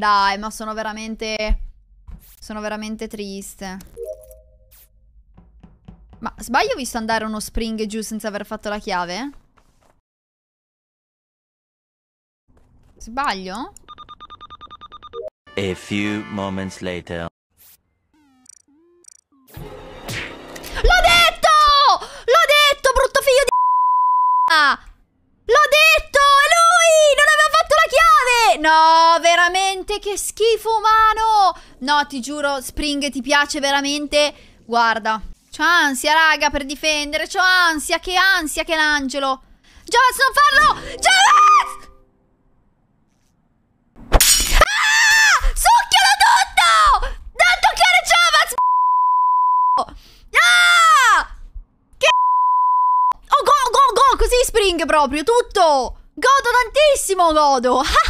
Dai, ma sono veramente... Sono veramente triste. Ma sbaglio visto andare uno spring giù senza aver fatto la chiave? Sbaglio? A few moments later. L'ho detto! L'ho detto, brutto figlio di... L'ho detto! È lui! Non aveva fatto la chiave! No! veramente che schifo umano No, ti giuro, Spring ti piace veramente Guarda C'ho ansia, raga, per difendere C'ho ansia, che ansia che l'angelo Jonas, non farlo! Jonas! Ah! Succhialo tutto! Non toccare Jonas! Ah! Che Oh, go, go, Così Spring proprio, tutto! Godo tantissimo, godo!